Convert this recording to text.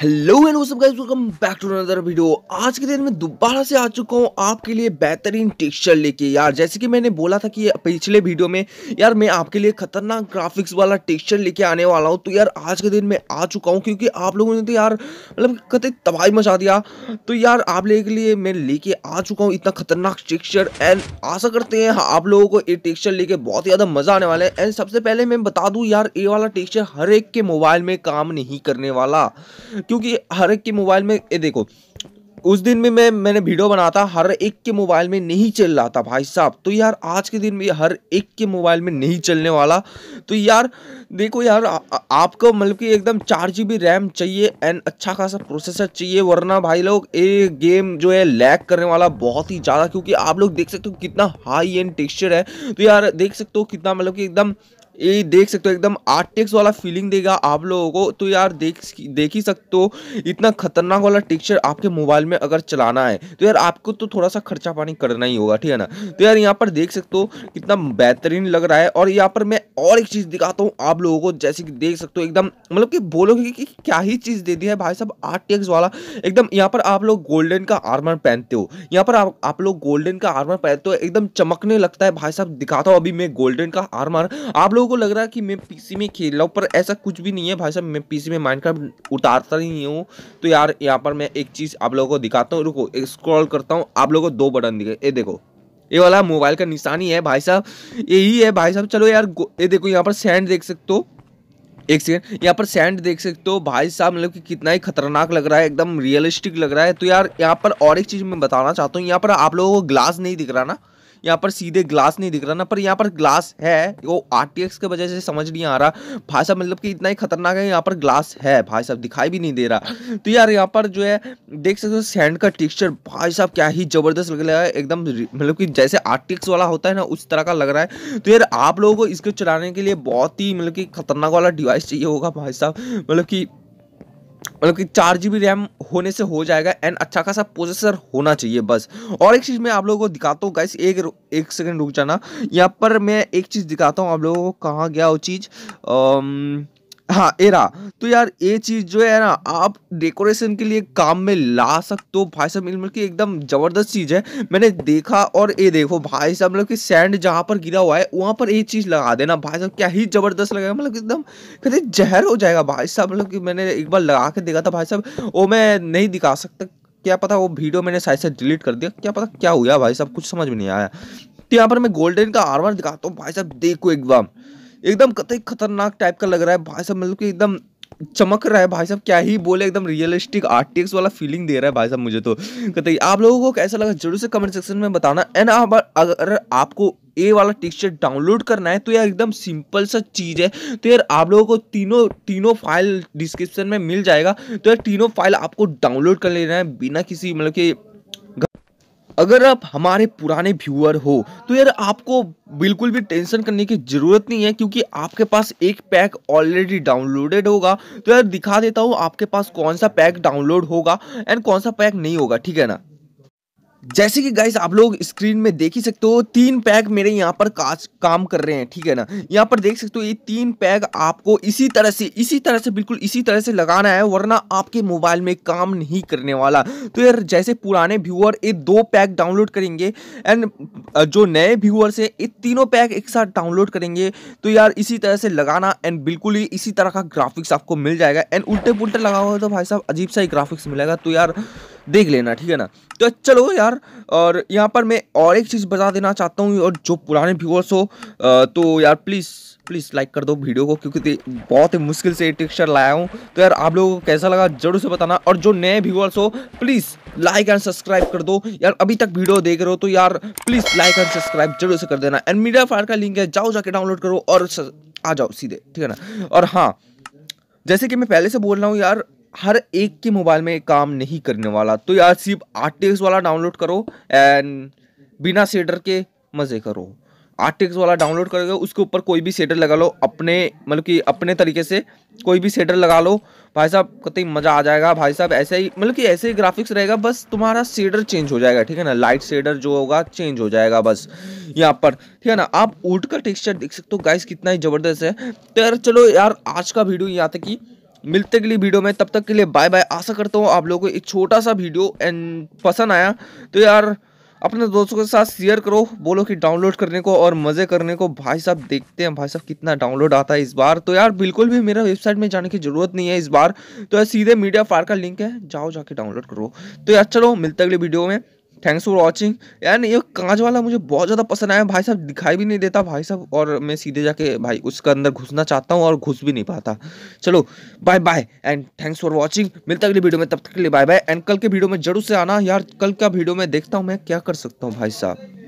hello and सब guys welcome back to another video आज के दिन में दोबारा से आ चुका हूँ आपके लिए बेहतरीन टेक्सचर लेके यार जैसे कि मैंने बोला था कि पिछले वीडियो में यार मैं आपके लिए खतरनाक ग्राफिक्स वाला टेक्सचर लेके आने वाला हूँ तो यार आज के दिन मैं आ चुका हूँ क्योंकि आप लोगों ने तो यार मतलब कते तबाही मचा दिया तो यार आप लोगों के लिए मैं लेके आ चुका हूँ इतना खतरनाक टेक्सचर एंड आशा करते हैं आप लोगों को ये टेक्स्चर लेके बहुत ही ज़्यादा मज़ा आने वाला है एंड सबसे पहले मैं बता दूँ यार ये वाला टेक्स्चर हर एक के मोबाइल में काम नहीं करने वाला क्योंकि हर एक के मोबाइल में ये देखो उस दिन में मैं मैंने वीडियो बना था हर एक के मोबाइल में नहीं चल रहा था भाई साहब तो यार आज के दिन में हर एक के मोबाइल में नहीं चलने वाला तो यार देखो यार आ, आपको मतलब कि एकदम चार जी बी रैम चाहिए एंड अच्छा खासा प्रोसेसर चाहिए वरना भाई लोग ये गेम जो है लैग करने वाला बहुत ही ज़्यादा क्योंकि आप लोग देख सकते हो कितना हाई एंड टेक्स्चर है तो यार देख सकते हो कितना मतलब कि एकदम ये देख सकते हो एकदम आर्टेक्स वाला फीलिंग देगा आप लोगों को तो यार देख देख ही सकते हो इतना खतरनाक वाला टेक्सचर आपके मोबाइल में अगर चलाना है तो यार आपको तो थोड़ा सा खर्चा पानी करना ही होगा ठीक है ना तो यार यहाँ पर देख सकते हो कितना बेहतरीन लग रहा है और यहाँ पर मैं और एक चीज़ दिखाता हूँ आप लोगों को जैसे कि देख सकते हो एकदम मतलब कि बोलोगे कि क्या ही चीज़ दे दी है भाई साहब आर्टेक्स वाला एकदम यहाँ पर आप लोग गोल्डन का आर्मर पहनते हो यहाँ पर आप लोग गोल्डन का आर्मर पहनते हो एकदम चमकने लगता है भाई साहब दिखाता हूँ अभी मैं गोल्डन का आर्मर आप लोग लोगों को लग रहा है कि मैं पीसी में खेल रहा हूँ पर ऐसा कुछ भी नहीं है भाई साहब मैं पीसी में माइनक्राफ्ट उतारता नहीं हूँ तो यार यहाँ पर मैं एक चीज़ आप लोगों को दिखाता हूँ रुको स्क्रॉल करता हूँ आप लोगों को दो बटन दिखे ये देखो ये वाला मोबाइल का निशानी है भाई साहब यही है भाई साहब चलो यार ये देखो यहाँ पर सैंड देख सकते हो एक सेकेंड यहाँ पर सैंड देख सकते हो भाई साहब मतलब कि कितना ही खतरनाक लग रहा है एकदम रियलिस्टिक लग रहा है तो यार यहाँ पर और एक चीज़ मैं बताना चाहता हूँ यहाँ पर आप लोगों को ग्लास नहीं दिख रहा ना यहाँ पर सीधे ग्लास नहीं दिख रहा ना पर यहाँ पर ग्लास है वो आर टी एक्स की वजह से समझ नहीं आ रहा भाई साहब मतलब कि इतना ही खतरनाक है यहाँ पर ग्लास है भाई साहब दिखाई भी नहीं दे रहा तो यार यहाँ पर जो है देख सकते हो सैंड का टेक्स्चर भाई साहब क्या ही ज़बरदस्त लग रहा है एकदम मतलब कि जैसे आर टी एक्स वाला होता है ना उस तरह का लग रहा है तो यार आप लोगों को इसको चलाने के लिए बहुत ही मतलब कि खतरनाक वाला डिवाइस चाहिए होगा भाई साहब मतलब कि मतलब कि चार जी बी रैम होने से हो जाएगा एंड अच्छा खासा प्रोसेसर होना चाहिए बस और एक चीज़ मैं आप लोगों को दिखाता हूँ गाइस एक एक सेकंड रुक जाना यहाँ पर मैं एक चीज़ दिखाता हूँ आप लोगों को कहाँ गया वो चीज़ हाँ एरा तो यार ये चीज़ जो है ना आप डेकोरेशन के लिए काम में ला सकते हो भाई साहब मतलब की एकदम ज़बरदस्त चीज़ है मैंने देखा और ये देखो भाई साहब मतलब कि सैंड जहाँ पर गिरा हुआ है वहां पर ये चीज़ लगा देना भाई साहब क्या ही ज़बरदस्त लगेगा मतलब एकदम कहते जहर हो जाएगा भाई साहब मतलब कि मैंने एक बार लगा के देखा था भाई साहब वो मैं नहीं दिखा सकता क्या पता वो वीडियो मैंने साइड से डिलीट कर दिया क्या पता क्या हुआ भाई साहब कुछ समझ में नहीं आया तो यहाँ पर मैं गोल्डन का आर्मर दिखाता हूँ भाई साहब देखो एकदम एकदम कतई खतरनाक टाइप का लग रहा है भाई साहब मतलब कि एकदम चमक रहा है भाई साहब क्या ही बोले एकदम रियलिस्टिक आर्टिक्स वाला फीलिंग दे रहा है भाई साहब मुझे तो कतई आप लोगों को कैसा लगा जरूर से कमेंट सेक्शन में बताना एंड अगर आपको ए वाला टेक्सचर डाउनलोड करना है तो यार एकदम सिंपल सा चीज़ है तो यार आप लोगों को तीनों तीनों फाइल डिस्क्रिप्शन में मिल जाएगा तो यार तीनों फाइल आपको डाउनलोड कर लेना है बिना किसी मतलब कि अगर आप हमारे पुराने व्यूअर हो तो यार आपको बिल्कुल भी टेंशन करने की ज़रूरत नहीं है क्योंकि आपके पास एक पैक ऑलरेडी डाउनलोडेड होगा तो यार दिखा देता हूँ आपके पास कौन सा पैक डाउनलोड होगा एंड कौन सा पैक नहीं होगा ठीक है ना जैसे कि गाइस आप लोग स्क्रीन में देख ही सकते हो तीन पैक मेरे यहाँ पर काज काम कर रहे हैं ठीक है ना यहाँ पर देख सकते हो ये तीन पैक आपको इसी तरह से इसी तरह से बिल्कुल इसी तरह से लगाना है वरना आपके मोबाइल में काम नहीं करने वाला तो यार जैसे पुराने व्यूअर ये दो पैक डाउनलोड करेंगे एंड जो नए व्यूअर्स हैं ये तीनों पैक एक साथ डाउनलोड करेंगे तो यार इसी तरह से लगाना एंड बिल्कुल ही इसी तरह का ग्राफिक्स आपको मिल जाएगा एंड उल्टे पुलटे लगा हुआ तो भाई साहब अजीब सा ही ग्राफिक्स मिलेगा तो यार देख लेना ठीक है ना तो चलो यार और यहाँ पर मैं और एक चीज़ बता देना चाहता हूँ और जो पुराने व्यूअर्स हो तो यार प्लीज़ प्लीज़ लाइक कर दो वीडियो को क्योंकि बहुत ही मुश्किल से टेक्सचर लाया हूँ तो यार आप लोगों को कैसा लगा जरूर से बताना और जो नए व्यूअर्स हो प्लीज़ लाइक एंड सब्सक्राइब कर दो यार अभी तक वीडियो देख रहे हो तो यार प्लीज़ लाइक एंड सब्सक्राइब जरूर से कर देना एंड मीडिया फायर का लिंक है जाओ जाके डाउनलोड करो और आ जाओ सीधे ठीक है ना और हाँ जैसे कि मैं पहले से बोल रहा हूँ यार हर एक के मोबाइल में काम नहीं करने वाला तो यार सिर्फ आर्टिक्स वाला डाउनलोड करो एंड बिना सेडर के मज़े करो आर वाला डाउनलोड करोगे उसके ऊपर कोई भी सेडर लगा लो अपने मतलब कि अपने तरीके से कोई भी सेडर लगा लो भाई साहब कतई मज़ा आ जाएगा भाई साहब ऐसे ही मतलब कि ऐसे ही ग्राफिक्स रहेगा बस तुम्हारा सेडर चेंज हो जाएगा ठीक है ना लाइट सेडर जो होगा चेंज हो जाएगा बस यहाँ पर ठीक है ना आप उल्ट का टेक्सचर देख सकते हो गाइस कितना ही ज़बरदस्त है तो यार चलो यार आज का वीडियो यहाँ तक कि मिलते अगली वीडियो में तब तक के लिए बाय बाय आशा करता हूँ आप लोगों को एक छोटा सा वीडियो एंड पसंद आया तो यार अपने दोस्तों के साथ शेयर करो बोलो कि डाउनलोड करने को और मज़े करने को भाई साहब देखते हैं भाई साहब कितना डाउनलोड आता है इस बार तो यार बिल्कुल भी मेरा वेबसाइट में जाने की ज़रूरत नहीं है इस बार तो यार सीधे मीडिया फार का लिंक है जाओ जाके डाउनलोड करो तो यार चलो मिलते अगले वीडियो में थैंक्स फॉर वॉचिंग यार ये कांच वाला मुझे बहुत ज़्यादा पसंद आया भाई साहब दिखाई भी नहीं देता भाई साहब और मैं सीधे जाके भाई उसका अंदर घुसना चाहता हूँ और घुस भी नहीं पाता चलो bye bye and thanks for watching मिलता अगली वीडियो में तब तक के लिए बाय बाय एंड कल के वीडियो में जरूर से आना यार कल का वीडियो में देखता हूँ मैं क्या कर सकता हूँ भाई साहब